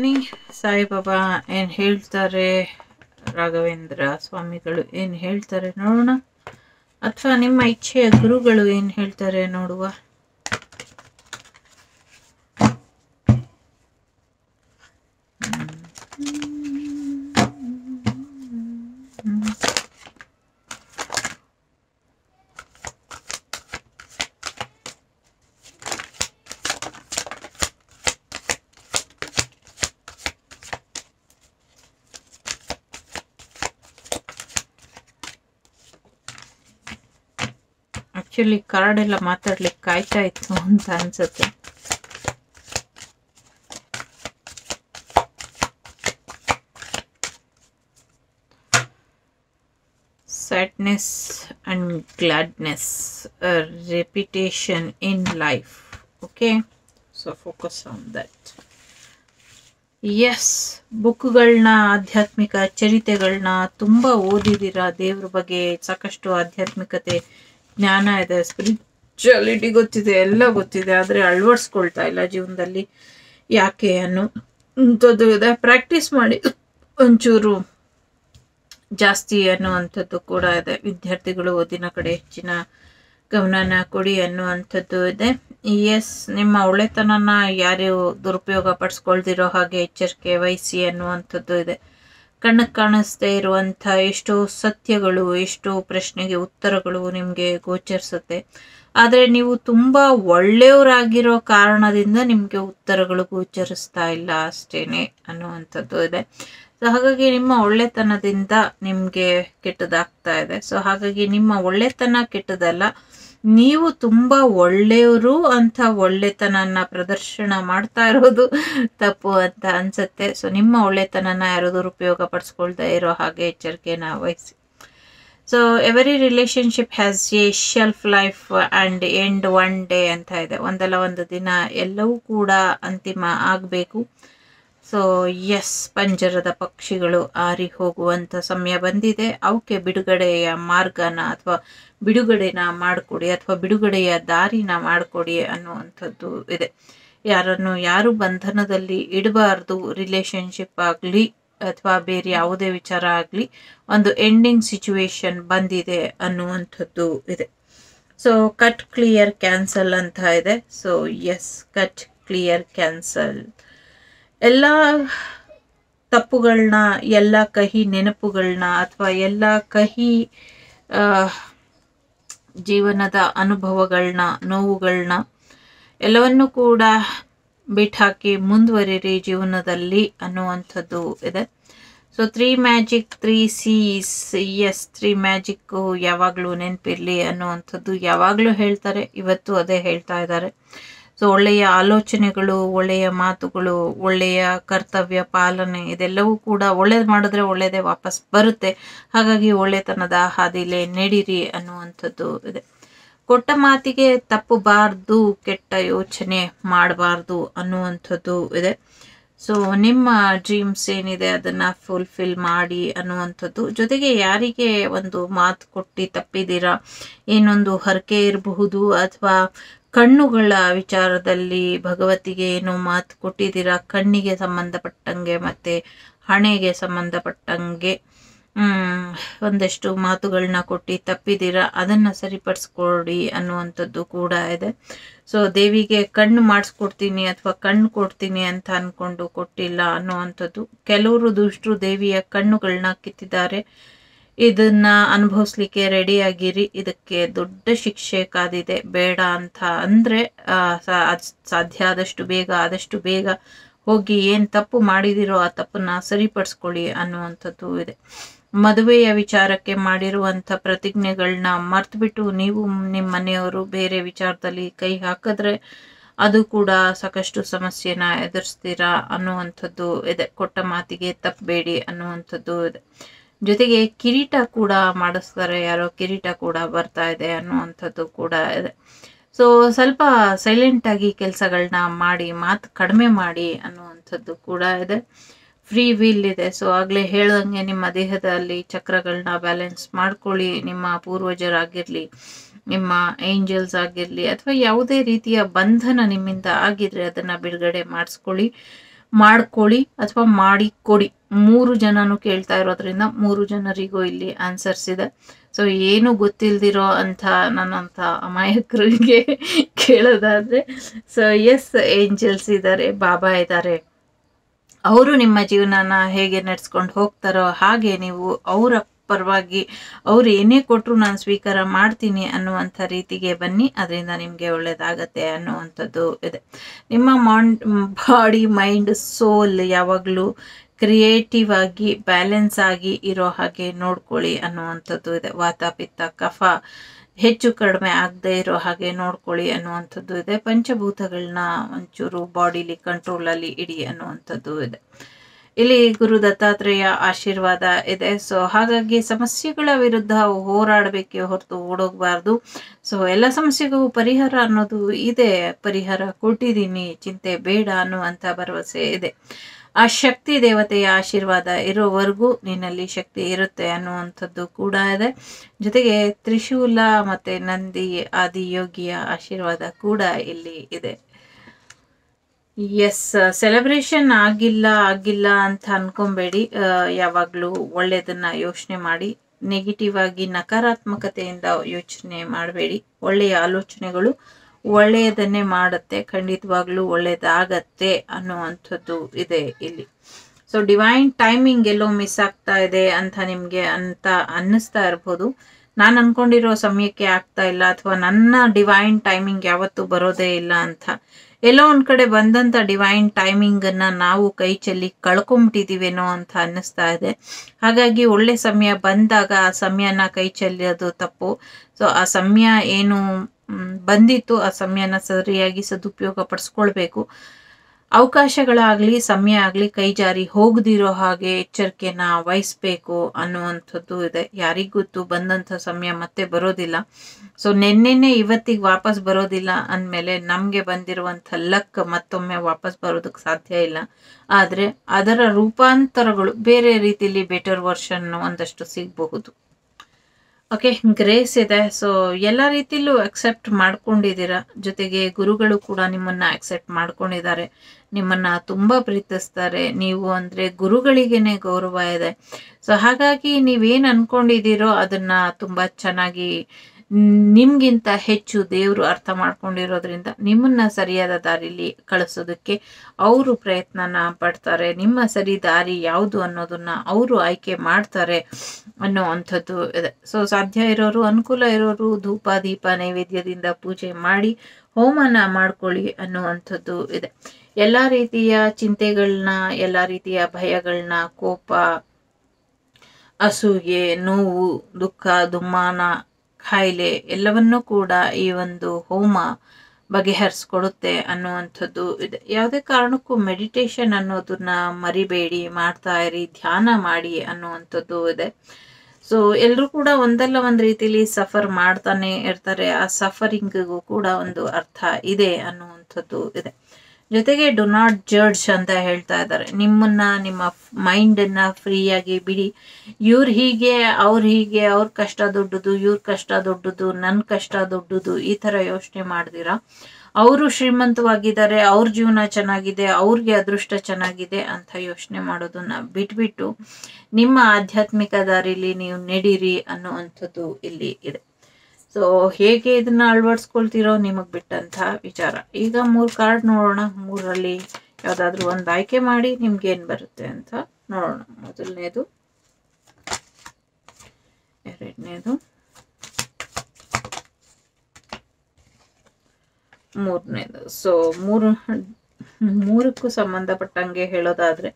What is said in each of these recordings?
ನೀ ಸಾಯಿಬಾಬಾ ಏನು ಹೇಳ್ತಾರೆ ರಾಘವೇಂದ್ರ ಸ್ವಾಮಿಗಳು ಏನು ಹೇಳ್ತಾರೆ ನೋಡೋಣ ಅಥವಾ ನಿಮ್ಮ ಇಚ್ಛೆಯ ಗುರುಗಳು ಏನು ಹೇಳ್ತಾರೆ ನೋಡುವ ಇಲ್ಲಿ ಕರಡಲ್ಲ ಮಾತಾಡಲಿಕ್ಕೆ ಕೈ ತಾಯಿತು ಅಂತ ಅನ್ಸುತ್ತೆ sadness and gladness repetition in life okay so focus on that yes books ಗಳನ್ನ ಆಧ್ಯಾತ್ಮಿಕ ಚರಿತೆಗಳನ್ನ ತುಂಬಾ ಓದಿದಿರಾ ದೇವರ ಬಗ್ಗೆ ಸಾಕಷ್ಟು ಆಧ್ಯಾತ್ಮಿಕತೆ ಜ್ಞಾನ ಇದೆ ಸ್ಪಿರಿಚುಯಾಲಿಟಿ ಗೊತ್ತಿದೆ ಎಲ್ಲ ಗೊತ್ತಿದೆ ಆದರೆ ಅಳವಡಿಸ್ಕೊಳ್ತಾ ಇಲ್ಲ ಜೀವನದಲ್ಲಿ ಯಾಕೆ ಅನ್ನೋ ಇಂಥದ್ದು ಇದೆ ಪ್ರಾಕ್ಟೀಸ್ ಮಾಡಿ ಒಂಚೂರು ಜಾಸ್ತಿ ಅನ್ನುವಂಥದ್ದು ಕೂಡ ಇದೆ ವಿದ್ಯಾರ್ಥಿಗಳು ಓದಿನ ಕಡೆ ಹೆಚ್ಚಿನ ಗಮನನ ಕೊಡಿ ಅನ್ನುವಂಥದ್ದು ಇದೆ ಎಸ್ ನಿಮ್ಮ ಒಳ್ಳೆತನನ ಯಾರು ದುರುಪಯೋಗ ಪಡಿಸ್ಕೊಳ್ದಿರೋ ಹಾಗೆ ಎಚ್ಚರಿಕೆ ವಹಿಸಿ ಅನ್ನುವಂಥದ್ದು ಇದೆ ಕಣ್ಣು ಕಾಣಿಸ್ತೇ ಇರುವಂಥ ಎಷ್ಟೋ ಸತ್ಯಗಳು ಎಷ್ಟೋ ಪ್ರಶ್ನೆಗೆ ಉತ್ತರಗಳು ನಿಮಗೆ ಗೋಚರಿಸುತ್ತೆ ಆದರೆ ನೀವು ತುಂಬ ಒಳ್ಳೆಯವರಾಗಿರೋ ಕಾರಣದಿಂದ ನಿಮಗೆ ಉತ್ತರಗಳು ಗೋಚರಿಸ್ತಾ ಇಲ್ಲ ಅಷ್ಟೇನೆ ಅನ್ನುವಂಥದ್ದು ಇದೆ ಸೊ ಹಾಗಾಗಿ ನಿಮ್ಮ ಒಳ್ಳೆತನದಿಂದ ನಿಮಗೆ ಕೆಟ್ಟದಾಗ್ತಾ ಇದೆ ಸೊ ಹಾಗಾಗಿ ನಿಮ್ಮ ಒಳ್ಳೆತನ ಕೆಟ್ಟದಲ್ಲ ನೀವು ತುಂಬ ಒಳ್ಳೆಯವರು ಅಂತ ಒಳ್ಳೆತನನ ಪ್ರದರ್ಶನ ಮಾಡ್ತಾ ಇರೋದು ತಪ್ಪು ಅಂತ ಅನ್ಸುತ್ತೆ ಸೊ ನಿಮ್ಮ ಒಳ್ಳೆತನನ ಯಾರಾದರೂ ಉಪಯೋಗ ಪಡಿಸ್ಕೊಳ್ತಾ ಇರೋ ಹಾಗೆ ಎಚ್ಚರಿಕೆನ ವಹಿಸಿ so every relationship has a shelf life and end one day ಅಂತ ಇದೆ ಒಂದಲ್ಲ ಒಂದು ದಿನ ಎಲ್ಲವೂ ಕೂಡ ಅಂತಿಮ ಆಗಬೇಕು ಸೊ ಎಸ್ ಪಂಜರದ ಪಕ್ಷಿಗಳು ಆರಿ ಹೋಗುವಂಥ ಸಮಯ ಬಂದಿದೆ ಅವಕ್ಕೆ ಬಿಡುಗಡೆಯ ಮಾರ್ಗನ ಅಥವಾ ಬಿಡುಗಡೆನ ಮಾಡಿಕೊಡಿ ಅಥವಾ ಬಿಡುಗಡೆಯ ದಾರಿನ ಮಾಡಿಕೊಡಿ ಅನ್ನುವಂಥದ್ದು ಇದೆ ಯಾರನ್ನು ಯಾರು ಬಂಧನದಲ್ಲಿ ಇಡಬಾರ್ದು ರಿಲೇಶನ್ಶಿಪ್ ಆಗಲಿ ಅಥವಾ ಬೇರೆ ಯಾವುದೇ ವಿಚಾರ ಆಗಲಿ ಒಂದು ಎಂಡಿಂಗ್ ಸಿಚುವೇಶನ್ ಬಂದಿದೆ ಅನ್ನುವಂಥದ್ದು ಇದೆ ಸೊ ಕಟ್ ಕ್ಲಿಯರ್ ಕ್ಯಾನ್ಸಲ್ ಅಂತ ಇದೆ so yes cut clear cancel ಎಲ್ಲ ತಪ್ಪುಗಳನ್ನ ಎಲ್ಲ ಕಹಿ ನೆನಪುಗಳನ್ನ ಅಥವಾ ಎಲ್ಲ ಕಹಿ ಜೀವನದ ಅನುಭವಗಳನ್ನ ನೋವುಗಳನ್ನ ಎಲ್ಲವನ್ನು ಕೂಡ ಹಾಕಿ ಮುಂದುವರಿರಿ ಜೀವನದಲ್ಲಿ ಅನ್ನುವಂಥದ್ದು ಇದೆ so three magic three Cs yes three magic ಯಾವಾಗಲೂ ನೆನಪಿರಲಿ ಅನ್ನುವಂಥದ್ದು ಯಾವಾಗಲೂ ಹೇಳ್ತಾರೆ ಇವತ್ತು ಅದೇ ಹೇಳ್ತಾ ಇದ್ದಾರೆ ಸೊ ಒಳ್ಳೆಯ ಆಲೋಚನೆಗಳು ಒಳ್ಳೆಯ ಮಾತುಗಳು ಒಳ್ಳೆಯ ಕರ್ತವ್ಯ ಪಾಲನೆ ಇದೆಲ್ಲವೂ ಕೂಡ ಒಳ್ಳೇದು ಮಾಡಿದ್ರೆ ಒಳ್ಳೆಯದೇ ವಾಪಸ್ ಬರುತ್ತೆ ಹಾಗಾಗಿ ಒಳ್ಳೆತನದ ಹಾದಿಲೆ ನಡೀರಿ ಅನ್ನುವಂಥದ್ದು ಇದೆ ಕೊಟ್ಟ ಮಾತಿಗೆ ತಪ್ಪಬಾರ್ದು ಕೆಟ್ಟ ಯೋಚನೆ ಮಾಡಬಾರ್ದು ಅನ್ನುವಂಥದ್ದು ಇದೆ ಸೊ ನಿಮ್ಮ ಡ್ರೀಮ್ಸ್ ಏನಿದೆ ಅದನ್ನು ಫುಲ್ಫಿಲ್ ಮಾಡಿ ಅನ್ನುವಂಥದ್ದು ಜೊತೆಗೆ ಯಾರಿಗೆ ಒಂದು ಮಾತು ಕೊಟ್ಟು ತಪ್ಪಿದ್ದೀರಾ ಏನೊಂದು ಹರಕೆ ಇರಬಹುದು ಅಥವಾ ಕಣ್ಣುಗಳ ವಿಚಾರದಲ್ಲಿ ಭಗವತಿಗೆ ಏನು ಮಾತು ಕೊಟ್ಟಿದ್ದೀರಾ ಕಣ್ಣಿಗೆ ಸಂಬಂಧಪಟ್ಟಂಗೆ ಮತ್ತು ಹಣೆಗೆ ಸಂಬಂಧಪಟ್ಟಂಗೆ ಒಂದಷ್ಟು ಮಾತುಗಳನ್ನ ಕೊಟ್ಟು ತಪ್ಪಿದ್ದೀರಾ ಅದನ್ನು ಸರಿಪಡಿಸ್ಕೊಡಿ ಅನ್ನುವಂಥದ್ದು ಕೂಡ ಇದೆ ಸೊ ದೇವಿಗೆ ಕಣ್ಣು ಮಾಡಿಸ್ಕೊಡ್ತೀನಿ ಅಥವಾ ಕಣ್ಣು ಕೊಡ್ತೀನಿ ಅಂತ ಅಂದ್ಕೊಂಡು ಕೊಟ್ಟಿಲ್ಲ ಅನ್ನುವಂಥದ್ದು ಕೆಲವರು ದುಷ್ಟರು ದೇವಿಯ ಕಣ್ಣುಗಳನ್ನ ಕಿತ್ತಿದ್ದಾರೆ ಇದನ್ನ ಅನುಭವಿಸ್ಲಿಕ್ಕೆ ರೆಡಿಯಾಗಿರಿ ಇದಕ್ಕೆ ದೊಡ್ಡ ಶಿಕ್ಷೆ ಕಾದಿದೆ ಬೇಡ ಅಂತ ಅಂದರೆ ಸಾಧ್ಯ ಆದಷ್ಟು ಬೇಗ ಆದಷ್ಟು ಬೇಗ ಹೋಗಿ ಏನು ತಪ್ಪು ಮಾಡಿದಿರೋ ಆ ತಪ್ಪನ್ನ ಸರಿಪಡಿಸ್ಕೊಳ್ಳಿ ಅನ್ನುವಂಥದ್ದು ಇದೆ ಮದುವೆಯ ವಿಚಾರಕ್ಕೆ ಮಾಡಿರುವಂಥ ಪ್ರತಿಜ್ಞೆಗಳನ್ನ ಮರ್ತುಬಿಟ್ಟು ನೀವು ನಿಮ್ಮ ಮನೆಯವರು ಬೇರೆ ವಿಚಾರದಲ್ಲಿ ಕೈ ಹಾಕಿದ್ರೆ ಅದು ಕೂಡ ಸಾಕಷ್ಟು ಸಮಸ್ಯೆನ ಎದುರಿಸ್ತೀರಾ ಅನ್ನುವಂಥದ್ದು ಇದೆ ಕೊಟ್ಟ ಮಾತಿಗೆ ತಪ್ಪಬೇಡಿ ಅನ್ನುವಂಥದ್ದು ಇದೆ ಜೊತೆಗೆ ಕಿರೀಟ ಕೂಡ ಮಾಡಿಸ್ತಾರೆ ಯಾರೋ ಕಿರೀಟ ಕೂಡ ಬರ್ತಾ ಇದೆ ಅನ್ನುವಂಥದ್ದು ಕೂಡ ಇದೆ ಸೊ ಸ್ವಲ್ಪ ಸೈಲೆಂಟಾಗಿ ಕೆಲಸಗಳನ್ನ ಮಾಡಿ ಮಾತು ಕಡಿಮೆ ಮಾಡಿ ಅನ್ನುವಂಥದ್ದು ಕೂಡ ಇದೆ ಫ್ರೀ ವೀಲ್ ಇದೆ ಸೊ ಆಗಲೇ ಹೇಳ್ದಂಗೆ ನಿಮ್ಮ ದೇಹದಲ್ಲಿ ಚಕ್ರಗಳನ್ನ ಬ್ಯಾಲೆನ್ಸ್ ಮಾಡ್ಕೊಳ್ಳಿ ನಿಮ್ಮ ಪೂರ್ವಜರಾಗಿರಲಿ ನಿಮ್ಮ ಏಂಜಲ್ಸ್ ಆಗಿರಲಿ ಅಥವಾ ಯಾವುದೇ ರೀತಿಯ ಬಂಧನ ನಿಮ್ಮಿಂದ ಆಗಿದ್ರೆ ಅದನ್ನು ಬಿಡುಗಡೆ ಮಾಡಿಸ್ಕೊಳ್ಳಿ ಮಾಡ್ಕೊಳ್ಳಿ ಅಥವಾ ಮಾಡಿ ಕೊಡಿ ಮೂರು ಜನನು ಕೇಳ್ತಾ ಇರೋದ್ರಿಂದ ಮೂರು ಜನರಿಗೂ ಇಲ್ಲಿ ಆನ್ಸರ್ಸ್ ಇದೆ ಸೊ ಏನು ಗೊತ್ತಿಲ್ದಿರೋ ಅಂತ ನನ್ನಂಥ ಅಮಾಯಕರಿಗೆ ಕೇಳೋದಾದ್ರೆ ಸೊ ಎಸ್ ಏಂಜಲ್ಸ್ ಇದ್ದಾರೆ ಬಾಬಾ ಇದ್ದಾರೆ ಅವರು ನಿಮ್ಮ ಜೀವನನ ಹೇಗೆ ನಡೆಸ್ಕೊಂಡು ಹೋಗ್ತಾರೋ ಹಾಗೆ ನೀವು ಅವರ ಪರವಾಗಿ ಅವ್ರು ಏನೇ ಕೊಟ್ಟರು ನಾನು ಸ್ವೀಕಾರ ಮಾಡ್ತೀನಿ ಅನ್ನುವಂಥ ರೀತಿಗೆ ಬನ್ನಿ ಅದರಿಂದ ನಿಮಗೆ ಒಳ್ಳೇದಾಗತ್ತೆ ಅನ್ನುವಂಥದ್ದು ಇದೆ ನಿಮ್ಮ ಮಾಂಡ್ ಬಾಡಿ ಮೈಂಡ್ ಸೋಲ್ ಯಾವಾಗಲೂ ಕ್ರಿಯೇಟಿವ್ ಆಗಿ ಬ್ಯಾಲೆನ್ಸ್ ಆಗಿ ಇರೋ ಹಾಗೆ ನೋಡ್ಕೊಳ್ಳಿ ಅನ್ನುವಂಥದ್ದು ಇದೆ ವಾತ ಪಿತ್ತ ಕಫ ಹೆಚ್ಚು ಕಡಿಮೆ ಆಗದೆ ಇರೋ ಹಾಗೆ ನೋಡ್ಕೊಳ್ಳಿ ಅನ್ನುವಂಥದ್ದು ಇದೆ ಪಂಚಭೂತಗಳನ್ನ ಒಂಚೂರು ಬಾಡಿಲಿ ಕಂಟ್ರೋಲಲ್ಲಿ ಇಡಿ ಅನ್ನುವಂಥದ್ದು ಇದೆ ಇಲ್ಲಿ ಗುರು ದತ್ತಾತ್ರೇಯ ಆಶೀರ್ವಾದ ಇದೆ ಸೊ ಹಾಗಾಗಿ ಸಮಸ್ಯೆಗಳ ವಿರುದ್ಧ ಹೋರಾಡಬೇಕೆ ಹೊರತು ಓಡೋಗಬಾರ್ದು ಸೊ ಎಲ್ಲ ಸಮಸ್ಯೆಗೂ ಪರಿಹಾರ ಅನ್ನೋದು ಇದೆ ಪರಿಹಾರ ಕೊಟ್ಟಿದ್ದೀನಿ ಚಿಂತೆ ಬೇಡ ಅನ್ನುವಂಥ ಭರವಸೆ ಇದೆ ಆ ಶಕ್ತಿ ದೇವತೆಯ ಆಶೀರ್ವಾದ ಇರೋವರೆಗೂ ನಿನ್ನಲ್ಲಿ ಶಕ್ತಿ ಇರುತ್ತೆ ಅನ್ನುವಂಥದ್ದು ಕೂಡ ಇದೆ ಜೊತೆಗೆ ತ್ರಿಶೂಲ ಮತ್ತು ನಂದಿ ಆದಿಯೋಗಿಯ ಆಶೀರ್ವಾದ ಕೂಡ ಇಲ್ಲಿ ಇದೆ ಎಸ್ ಸೆಲೆಬ್ರೇಷನ್ ಆಗಿಲ್ಲ ಆಗಿಲ್ಲ ಅಂತ ಅನ್ಕೊಂಬೇಡಿ ಯಾವಾಗಲೂ ಒಳ್ಳೆಯದನ್ನ ಯೋಚನೆ ಮಾಡಿ ನೆಗೆಟಿವ್ ಆಗಿ ನಕಾರಾತ್ಮಕತೆಯಿಂದ ಯೋಚನೆ ಮಾಡಬೇಡಿ ಒಳ್ಳೆಯ ಆಲೋಚನೆಗಳು ಒಳ್ಳೆಯದನ್ನೇ ಮಾಡುತ್ತೆ ಖಂಡಿತವಾಗ್ಲೂ ಒಳ್ಳೆಯದಾಗತ್ತೆ ಅನ್ನುವಂಥದ್ದು ಇದೆ ಇಲ್ಲಿ ಸೊ ಡಿವೈನ್ ಟೈಮಿಂಗ್ ಎಲ್ಲೋ ಮಿಸ್ ಆಗ್ತಾ ಇದೆ ಅಂತ ನಿಮಗೆ ಅಂತ ಅನ್ನಿಸ್ತಾ ಇರ್ಬೋದು ನಾನು ಅನ್ಕೊಂಡಿರೋ ಸಮಯಕ್ಕೆ ಆಗ್ತಾ ಇಲ್ಲ ಅಥವಾ ನನ್ನ ಡಿವೈನ್ ಟೈಮಿಂಗ್ ಯಾವತ್ತೂ ಬರೋದೇ ಇಲ್ಲ ಅಂತ ಎಲ್ಲೋ ಒಂದು ಕಡೆ ಬಂದಂಥ ಡಿವೈನ್ ಟೈಮಿಂಗನ್ನು ನಾವು ಕೈ ಚೆಲ್ಲಿ ಕಳ್ಕೊಂಬಿಟ್ಟಿದ್ದೀವೇನೋ ಅಂತ ಅನ್ನಿಸ್ತಾ ಇದೆ ಹಾಗಾಗಿ ಒಳ್ಳೆ ಸಮಯ ಬಂದಾಗ ಆ ಸಮಯನ ಕೈ ಚೆಲ್ಲೋದು ತಪ್ಪು ಸೊ ಆ ಸಮಯ ಏನು ಬಂದಿತ್ತು ಆ ಸಮಯನ ಸರಿಯಾಗಿ ಸದುಪಯೋಗ ಪಡಿಸ್ಕೊಳ್ಬೇಕು ಅವಕಾಶಗಳಾಗಲಿ ಸಮಯ ಆಗಲಿ ಕೈ ಜಾರಿ ಹೋಗದಿರೋ ಹಾಗೆ ಎಚ್ಚರಿಕೆನ ವಹಿಸ್ಬೇಕು ಅನ್ನುವಂಥದ್ದು ಇದೆ ಯಾರಿಗೊತ್ತು ಬಂದಂಥ ಸಮಯ ಮತ್ತೆ ಬರೋದಿಲ್ಲ ಸೊ ನಿನ್ನೆನೆ ಇವತ್ತಿಗೆ ವಾಪಸ್ ಬರೋದಿಲ್ಲ ಅಂದಮೇಲೆ ನಮಗೆ ಬಂದಿರುವಂಥ ಲಕ್ ಮತ್ತೊಮ್ಮೆ ವಾಪಸ್ ಬರೋದಕ್ಕೆ ಸಾಧ್ಯ ಇಲ್ಲ ಆದರೆ ಅದರ ರೂಪಾಂತರಗಳು ಬೇರೆ ರೀತಿಯಲ್ಲಿ ಬೆಟರ್ ವರ್ಷನ್ ಒಂದಷ್ಟು ಸಿಗಬಹುದು ಓಕೆ ಗ್ರೇಸ್ ಇದೆ ಸೊ ಎಲ್ಲ ರೀತಿಲೂ ಅಕ್ಸೆಪ್ಟ್ ಮಾಡ್ಕೊಂಡಿದ್ದೀರಾ ಜೊತೆಗೆ ಗುರುಗಳು ಕೂಡ ನಿಮ್ಮನ್ನ ಅಕ್ಸೆಪ್ಟ್ ಮಾಡ್ಕೊಂಡಿದ್ದಾರೆ ನಿಮ್ಮನ್ನ ತುಂಬ ಪ್ರೀತಿಸ್ತಾರೆ ನೀವು ಅಂದರೆ ಗುರುಗಳಿಗೇನೆ ಗೌರವ ಇದೆ ಸೊ ಹಾಗಾಗಿ ನೀವೇನು ಅಂದ್ಕೊಂಡಿದ್ದೀರೋ ಅದನ್ನು ತುಂಬ ಚೆನ್ನಾಗಿ ನಿಮಗಿಂತ ಹೆಚ್ಚು ದೇವರು ಅರ್ಥ ಮಾಡ್ಕೊಂಡಿರೋದ್ರಿಂದ ನಿಮ್ಮನ್ನ ಸರಿಯಾದ ದಾರಿಲಿ ಕಳಿಸೋದಕ್ಕೆ ಅವರು ಪ್ರಯತ್ನನ ಪಡ್ತಾರೆ ನಿಮ್ಮ ಸರಿ ದಾರಿ ಯಾವುದು ಅನ್ನೋದನ್ನ ಅವರು ಆಯ್ಕೆ ಮಾಡ್ತಾರೆ ಅನ್ನೋ ಅಂಥದ್ದು ಇದೆ ಸೊ ಸಾಧ್ಯ ಇರೋರು ಅನುಕೂಲ ಇರೋರು ಧೂಪ ದೀಪ ನೈವೇದ್ಯದಿಂದ ಪೂಜೆ ಮಾಡಿ ಹೋಮನ ಮಾಡ್ಕೊಳ್ಳಿ ಅನ್ನುವಂಥದ್ದು ಇದೆ ಎಲ್ಲ ರೀತಿಯ ಚಿಂತೆಗಳನ್ನ ಎಲ್ಲ ರೀತಿಯ ಭಯಗಳನ್ನ ಕೋಪ ಅಸೂಯೆ ನೋವು ದುಃಖ ದುಮ್ಮಾನ ಖಾಯಿಲೆ ಎಲ್ಲವನ್ನೂ ಕೂಡ ಈ ಒಂದು ಹೋಮ ಬಗೆಹರಿಸ್ಕೊಡುತ್ತೆ ಅನ್ನುವಂಥದ್ದು ಇದೆ ಯಾವುದೇ ಕಾರಣಕ್ಕೂ ಮೆಡಿಟೇಷನ್ ಅನ್ನೋದನ್ನ ಮರಿಬೇಡಿ ಮಾಡ್ತಾ ಇರಿ ಧ್ಯಾನ ಮಾಡಿ ಅನ್ನುವಂಥದ್ದು ಇದೆ ಸೊ ಎಲ್ಲರೂ ಕೂಡ ಒಂದಲ್ಲ ಒಂದು ರೀತಿಲಿ ಸಫರ್ ಮಾಡ್ತಾನೆ ಇರ್ತಾರೆ ಆ ಸಫರಿಂಗಿಗೂ ಕೂಡ ಒಂದು ಅರ್ಥ ಇದೆ ಅನ್ನುವಂಥದ್ದು ಇದೆ ಜೊತೆಗೆ ಡು ನಾಟ್ ಜಡ್ಜ್ ಅಂತ ಹೇಳ್ತಾ ಇದ್ದಾರೆ ನಿಮ್ಮನ್ನ ನಿಮ್ಮ ಮೈಂಡನ್ನು ಫ್ರೀಯಾಗಿ ಬಿಡಿ ಇವ್ರು ಹೀಗೆ ಅವ್ರು ಹೀಗೆ ಅವ್ರ ಕಷ್ಟ ದೊಡ್ಡದು ಇವ್ರ ಕಷ್ಟ ದೊಡ್ಡದು ನನ್ನ ಕಷ್ಟ ದೊಡ್ಡದು ಈ ಥರ ಯೋಚನೆ ಮಾಡ್ದಿರಾ ಅವರು ಶ್ರೀಮಂತವಾಗಿದ್ದಾರೆ ಅವ್ರ ಜೀವನ ಚೆನ್ನಾಗಿದೆ ಅವ್ರಿಗೆ ಅದೃಷ್ಟ ಚೆನ್ನಾಗಿದೆ ಅಂತ ಯೋಚನೆ ಮಾಡೋದನ್ನ ಬಿಟ್ಬಿಟ್ಟು ನಿಮ್ಮ ಆಧ್ಯಾತ್ಮಿಕ ದಾರಿಲಿ ನೀವು ನಡೀರಿ ಅನ್ನೋ ಅಂಥದ್ದು ಇಲ್ಲಿ ಇದೆ ಸೊ ಹೇಗೆ ಇದನ್ನ ಅಳವಡಿಸ್ಕೊಳ್ತಿರೋ ನಿಮಗೆ ಬಿಟ್ಟಂತ ವಿಚಾರ ಈಗ ಮೂರು ಕಾರ್ಡ್ ನೋಡೋಣ ಮೂರಲ್ಲಿ ಯಾವ್ದಾದ್ರೂ ಒಂದ್ ಆಯ್ಕೆ ಮಾಡಿ ನಿಮ್ಗೆ ಏನ್ ಬರುತ್ತೆ ಅಂತ ನೋಡೋಣ ಮೊದಲನೇದು ಎರಡನೇದು ಮೂರನೇದು ಸೊ ಮೂರು ಮೂರಕ್ಕೂ ಸಂಬಂಧಪಟ್ಟಂಗೆ ಹೇಳೋದಾದ್ರೆ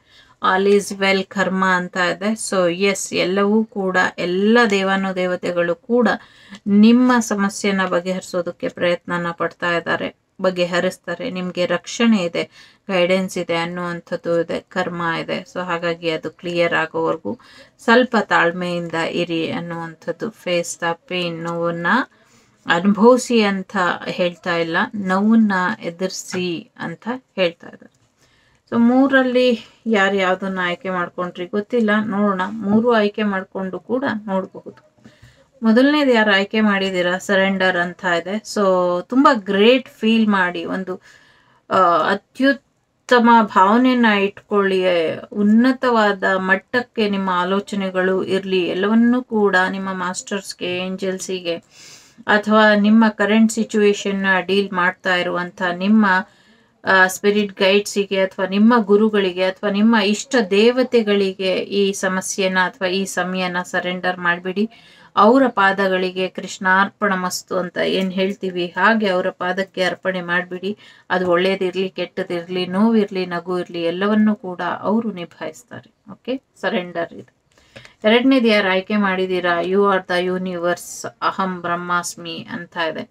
ಆಲ್ ಈಸ್ ವೆಲ್ ಕರ್ಮ ಅಂತ ಇದೆ ಸೊ ಎಸ್ ಎಲ್ಲವೂ ಕೂಡ ಎಲ್ಲ ದೇವಾನು ದೇವತೆಗಳು ಕೂಡ ನಿಮ್ಮ ಸಮಸ್ಯೆನ ಬಗೆಹರಿಸೋದಕ್ಕೆ ಪ್ರಯತ್ನನ ಪಡ್ತಾ ಇದ್ದಾರೆ ಬಗೆಹರಿಸ್ತಾರೆ ನಿಮಗೆ ರಕ್ಷಣೆ ಇದೆ ಗೈಡೆನ್ಸ್ ಇದೆ ಅನ್ನುವಂಥದ್ದು ಇದೆ ಕರ್ಮ ಇದೆ ಸೊ ಹಾಗಾಗಿ ಅದು ಕ್ಲಿಯರ್ ಆಗೋವರೆಗೂ ಸ್ವಲ್ಪ ತಾಳ್ಮೆಯಿಂದ ಇರಿ ಅನ್ನುವಂಥದ್ದು ಫೇಸ್ ದ ಪೇನ್ ನೋವನ್ನು ಅನುಭವಿಸಿ ಅಂತ ಹೇಳ್ತಾ ಇಲ್ಲ ನೋವನ್ನು ಎದುರಿಸಿ ಅಂತ ಹೇಳ್ತಾ ಇದ್ದಾರೆ ಸೊ ಮೂರಲ್ಲಿ ಯಾರು ಯಾವುದನ್ನು ಆಯ್ಕೆ ಮಾಡ್ಕೊಂಡ್ರಿ ಗೊತ್ತಿಲ್ಲ ನೋಡೋಣ ಮೂರು ಆಯ್ಕೆ ಮಾಡಿಕೊಂಡು ಕೂಡ ನೋಡಬಹುದು ಮೊದಲನೇದು ಯಾರು ಆಯ್ಕೆ ಮಾಡಿದ್ದೀರಾ ಸರೆಂಡರ್ ಅಂತ ಇದೆ ಸೊ ತುಂಬ ಗ್ರೇಟ್ ಫೀಲ್ ಮಾಡಿ ಒಂದು ಅತ್ಯುತ್ತಮ ಭಾವನೆಯನ್ನು ಇಟ್ಕೊಳ್ಳಿ ಉನ್ನತವಾದ ಮಟ್ಟಕ್ಕೆ ನಿಮ್ಮ ಆಲೋಚನೆಗಳು ಇರಲಿ ಎಲ್ಲವನ್ನೂ ಕೂಡ ನಿಮ್ಮ ಮಾಸ್ಟರ್ಸ್ಗೆ ಏಂಜಲ್ಸಿಗೆ ಅಥವಾ ನಿಮ್ಮ ಕರೆಂಟ್ ಸಿಚುವೇಶನ್ನ ಡೀಲ್ ಮಾಡ್ತಾ ಇರುವಂಥ ನಿಮ್ಮ ಸ್ಪಿರಿಟ್ ಗೈಡ್ಸಿಗೆ ಅಥವಾ ನಿಮ್ಮ ಗುರುಗಳಿಗೆ ಅಥವಾ ನಿಮ್ಮ ಇಷ್ಟ ದೇವತೆಗಳಿಗೆ ಈ ಸಮಸ್ಯೆನ ಅಥವಾ ಈ ಸಮಯನ ಸರೆಂಡರ್ ಮಾಡಿಬಿಡಿ ಅವರ ಪಾದಗಳಿಗೆ ಕೃಷ್ಣಾರ್ಪಣ ಮಸ್ತು ಅಂತ ಏನು ಹೇಳ್ತೀವಿ ಹಾಗೆ ಅವರ ಪಾದಕ್ಕೆ ಅರ್ಪಣೆ ಮಾಡಿಬಿಡಿ ಅದು ಒಳ್ಳೆಯದಿರಲಿ ಕೆಟ್ಟದಿರಲಿ ನೋವಿರಲಿ ನಗು ಇರಲಿ ಎಲ್ಲವನ್ನೂ ಕೂಡ ಅವರು ನಿಭಾಯಿಸ್ತಾರೆ ಓಕೆ ಸರೆಂಡರ್ ಇದು ಎರಡನೇದು ಯಾರು ಆಯ್ಕೆ ಮಾಡಿದ್ದೀರಾ ಯು ಆರ್ ದ ಯೂನಿವರ್ಸ್ ಅಹಂ ಬ್ರಹ್ಮಾಸ್ಮಿ ಅಂತ ಇದೆ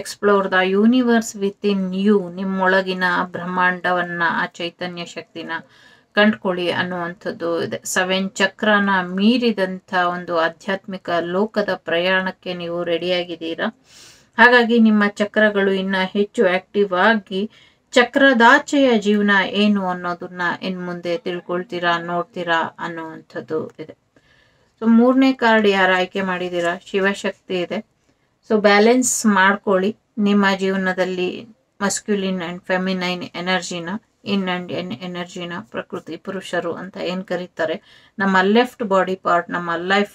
explore the universe within you ನಿಮ್ಮೊಳಗಿನ ಬ್ರಹ್ಮಾಂಡವನ್ನ ಆ ಚೈತನ್ಯ ಶಕ್ತಿನ ಕಂಡ್ಕೊಳ್ಳಿ ಅನ್ನುವಂಥದ್ದು ಇದೆ ಸೆವೆನ್ ಚಕ್ರನ ಮೀರಿದಂಥ ಒಂದು ಆಧ್ಯಾತ್ಮಿಕ ಲೋಕದ ಪ್ರಯಾಣಕ್ಕೆ ನೀವು ರೆಡಿಯಾಗಿದ್ದೀರಾ ಹಾಗಾಗಿ ನಿಮ್ಮ ಚಕ್ರಗಳು ಇನ್ನು ಹೆಚ್ಚು ಆಕ್ಟಿವ್ ಆಗಿ ಚಕ್ರದಾಚೆಯ ಜೀವನ ಏನು ಅನ್ನೋದನ್ನ ಇನ್ ಮುಂದೆ ತಿಳ್ಕೊಳ್ತೀರಾ ನೋಡ್ತೀರಾ ಅನ್ನುವಂಥದ್ದು ಇದೆ ಸೊ ಮೂರನೇ ಕಾರ್ಡ್ ಯಾರು ಆಯ್ಕೆ ಮಾಡಿದ್ದೀರಾ ಶಿವಶಕ್ತಿ ಇದೆ ಸೊ ಬ್ಯಾಲೆನ್ಸ್ ಮಾಡ್ಕೊಳ್ಳಿ ನಿಮ್ಮ ಜೀವನದಲ್ಲಿ ಮಸ್ಕ್ಯುಲಿನ್ ಆ್ಯಂಡ್ ಫೆಮಿನೈನ್ ಎನರ್ಜಿನ ಇನ್ ಆ್ಯಂಡ್ ಎನ್ ಎನರ್ಜಿನ ಪ್ರಕೃತಿ ಪುರುಷರು ಅಂತ ಏನು ಕರೀತಾರೆ ನಮ್ಮ ಲೆಫ್ಟ್ ಬಾಡಿ ಪಾರ್ಟ್ ನಮ್ಮ ಲೈಫ್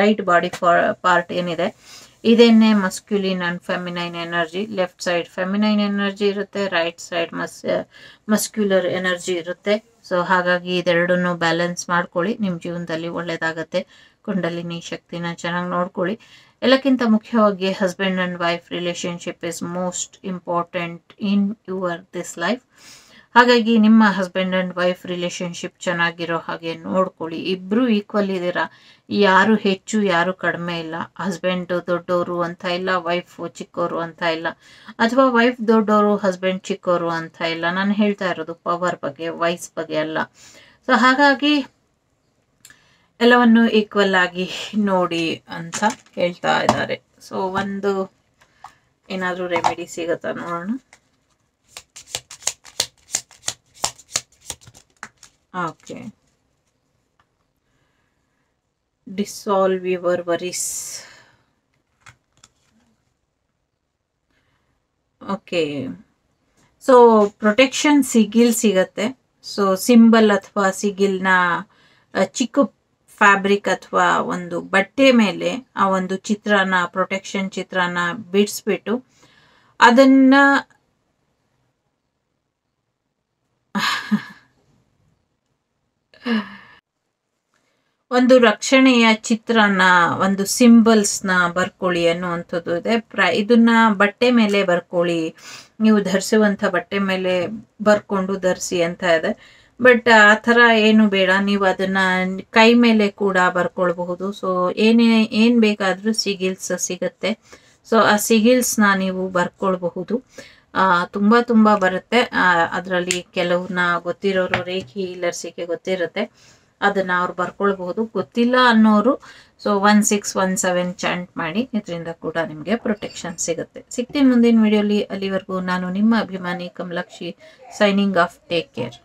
ರೈಟ್ ಬಾಡಿ ಪಾರ್ಟ್ ಏನಿದೆ ಇದನ್ನೇ masculine and feminine energy left side feminine energy ಇರುತ್ತೆ ರೈಟ್ ಸೈಡ್ ಮಸ್ ಮಸ್ಕ್ಯುಲರ್ ಎನರ್ಜಿ ಇರುತ್ತೆ ಸೊ ಹಾಗಾಗಿ ಇದೆರಡನ್ನು ಬ್ಯಾಲೆನ್ಸ್ ಮಾಡ್ಕೊಳ್ಳಿ ನಿಮ್ಮ ಜೀವನದಲ್ಲಿ ಒಳ್ಳೆಯದಾಗತ್ತೆ ಕುಂಡಲಿನಿ ಶಕ್ತಿನ ಚೆನ್ನಾಗಿ ನೋಡ್ಕೊಳ್ಳಿ ಎಲ್ಲಕ್ಕಿಂತ ಮುಖ್ಯವಾಗಿ husband and wife relationship is most important in your this life ಹಾಗಾಗಿ ನಿಮ್ಮ ಹಸ್ಬೆಂಡ್ ಆ್ಯಂಡ್ ವೈಫ್ ರಿಲೇಶನ್ಶಿಪ್ ಚೆನ್ನಾಗಿರೋ ಹಾಗೆ ನೋಡ್ಕೊಳ್ಳಿ ಇಬ್ಬರು ಈಕ್ವಲ್ ಇದ್ದೀರಾ ಯಾರು ಹೆಚ್ಚು ಯಾರು ಕಡಿಮೆ ಇಲ್ಲ ಹಸ್ಬೆಂಡ್ ದೊಡ್ಡವರು ಅಂತ ಇಲ್ಲ ವೈಫ್ ಚಿಕ್ಕವರು ಅಂತ ಇಲ್ಲ ಅಥವಾ ವೈಫ್ ದೊಡ್ಡವರು ಹಸ್ಬೆಂಡ್ ಚಿಕ್ಕವರು ಅಂತ ಇಲ್ಲ ನಾನು ಹೇಳ್ತಾ ಇರೋದು ಪವರ್ ಬಗ್ಗೆ ವೈಸ್ ಬಗ್ಗೆ ಅಲ್ಲ ಸೊ ಹಾಗಾಗಿ ಎಲ್ಲವನ್ನು ಈಕ್ವಲ್ ಆಗಿ ನೋಡಿ ಅಂತ ಹೇಳ್ತಾ ಇದ್ದಾರೆ ಸೊ ಒಂದು ಏನಾದರೂ ರೆಮಿಡಿ ಸಿಗುತ್ತಾ ನೋಡೋಣ okay dissolve your worries okay so protection sigil ಸಿಗತ್ತೆ ಸೊ ಸಿಂಬಲ್ ಅಥವಾ ಸಿಗಿಲ್ನ ಚಿಕ್ಕ ಫ್ಯಾಬ್ರಿಕ್ ಅಥವಾ ಒಂದು ಬಟ್ಟೆ ಮೇಲೆ ಆ ಒಂದು ಚಿತ್ರನ ಪ್ರೊಟೆಕ್ಷನ್ ಚಿತ್ರನ ಬಿಡಿಸ್ಬಿಟ್ಟು ಅದನ್ನು ಒಂದು ರಕ್ಷಣೆಯ ಚಿತ್ರನ ಒಂದು ಸಿಂಬಲ್ಸ್ನ ಬರ್ಕೊಳ್ಳಿ ಅನ್ನುವಂಥದ್ದು ಇದೆ ಪ್ರ ಇದನ್ನ ಬಟ್ಟೆ ಮೇಲೆ ಬರ್ಕೊಳ್ಳಿ ನೀವು ಧರಿಸುವಂಥ ಬಟ್ಟೆ ಮೇಲೆ ಬರ್ಕೊಂಡು ಧರಿಸಿ ಅಂತ ಇದೆ ಬಟ್ ಆ ಥರ ಏನು ಬೇಡ ನೀವು ಅದನ್ನು ಕೈ ಮೇಲೆ ಕೂಡ ಬರ್ಕೊಳ್ಬಹುದು ಸೊ ಏನೇ ಏನು ಬೇಕಾದರೂ ಸಿಗಿಲ್ಸ್ ಸಿಗುತ್ತೆ ಸೊ ಆ ಸಿಗಿಲ್ಸ್ನ ನೀವು ಬರ್ಕೊಳ್ಬಹುದು ತುಂಬ ತುಂಬ ಬರುತ್ತೆ ಅದರಲ್ಲಿ ಕೆಲವನ್ನ ಗೊತ್ತಿರೋರು ರೇಖಿ ಇಲ್ಲರ್ಸಿಗೆ ಗೊತ್ತಿರುತ್ತೆ ಅದನ್ನು ಅವ್ರು ಬರ್ಕೊಳ್ಬಹುದು ಗೊತ್ತಿಲ್ಲ ಅನ್ನೋರು so one six one seven chant ಮಾಡಿ ಇದರಿಂದ ಕೂಡ ನಿಮಗೆ ಪ್ರೊಟೆಕ್ಷನ್ ಸಿಗುತ್ತೆ ಸಿಗ್ತೀನಿ ಮುಂದಿನ ವಿಡಿಯೋಲಿ ಅಲ್ಲಿವರೆಗೂ ನಾನು ನಿಮ್ಮ ಅಭಿಮಾನಿ Kamalakshi signing off take care